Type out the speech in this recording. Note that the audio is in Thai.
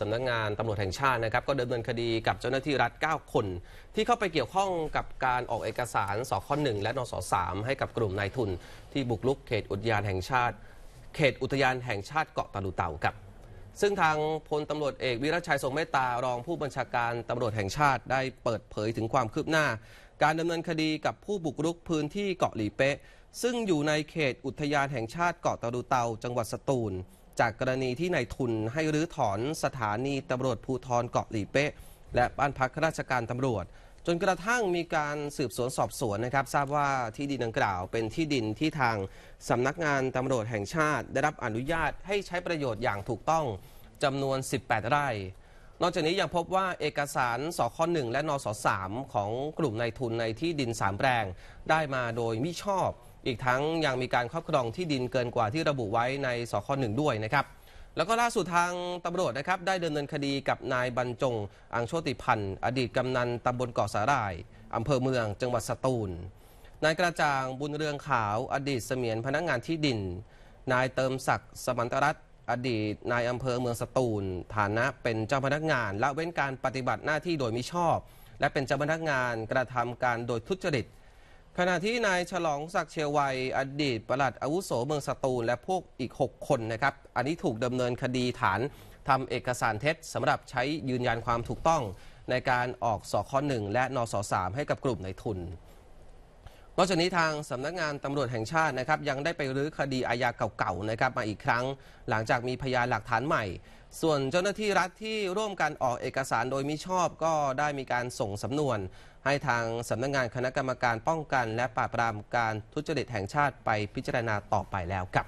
สำนักงงานตำรวจแห่งชาตินะครับก็ดำเนินคดีกับเจ้าหน้าที่รัฐ 9 คน ที่เข้าไปเกี่ยวข้องกับการออกเอกสารสขหนึ่งและนสสามให้กับกลุ่มนายทุนที่บุกลุก เขตอุทยานแห่งชาติ เขตอุทยานแห่งชาติเกาะตาลูเต่ากับ ซึ่งทางพลตำรวจเอกวิรัชัยทรงเมตตารองผู้บัญชาการตำรวจแห่งชาติได้เปิดเผยถึงความคืบหน้า การดำเนินคดีกับผู้บุกรุกพื้นที่เกาะหลีเป๊ะซึ่งอยู่ในเขตอุทยานแห่งชาติเกาะตะลูเตา จังหวัดสตูลจากกรณีที่นายทุนให้รื้อถอนสถานีตำรวจภูทรเกาะหลีเป๊ะและบ้านพักราชการตำรวจ จนกระทั่งมีการสืบสวนสอบสวนนะครับ ทราบว่าที่ดินดังกล่าวเป็นที่ดินที่ทางสำนักงานตำรวจแห่งชาติ ได้รับอนุญาตให้ใช้ประโยชน์อย่างถูกต้อง จำนวน 18 ไร่ นอกจากนี้ยังพบว่าเอกสารสคหนึ่งและนสสามของกลุ่มนายทุนในที่ดิน 3 แปลงได้มาโดยมิชอบอีกทั้งยังมีการครอบครองที่ดินเกินกว่าที่ระบุไว้ในสคหนึ่งด้วยนะครับ แล้วก็ล่าสุดทางตำรวจนะครับได้ดำเนินคดีกับนายบรรจง อังโชติพันธ์ อดีตกำนันตำบลเกาะสาหร่ายอำเภอเมือง จังหวัดสตูล นายกระจ่าง บุญเรืองขาว อดีตเสมียนพนักงงานที่ดิน นายเติมศักดิ์สมันตรัตอดีต นายอำเภอเมืองสตูล ฐานะเป็นเจ้าพนักงานละเว้นการปฏิบัติหน้าที่โดยมิชอบ และเป็นเจ้าพนักงานกระทำการโดยทุจริตขณะที่นายฉลองศักเชียววัยอดีตประหลัดอาวุโสเมืองสตูลและพวกอีก 6 คนนะครับ อันนี้ถูกดำเนินคดีฐานทำเอกสารเท็จสำหรับใช้ยืนยันความถูกต้อง ในการออกสอหนึ่งและนสสามให้กับกลุ่มในทุนนอกจากนี้ทางสำนักงานตำรวจแห่งชาตินะครับยังได้ไปรื้อคดีอาญาเก่าๆนะครับมาอีกครั้ง หลังจากมีพยานหลักฐานใหม่ ส่วนเจ้าหน้าที่รัฐที่ร่วมกันออกเอกสารโดยมิชอบก็ได้มีการส่งสำนวนให้ทางสำนักงงานคณะกรรมการป้องกัน และปราบปรามการทุจริตแห่งชาติไปพิจารณาต่อไปแล้วกับ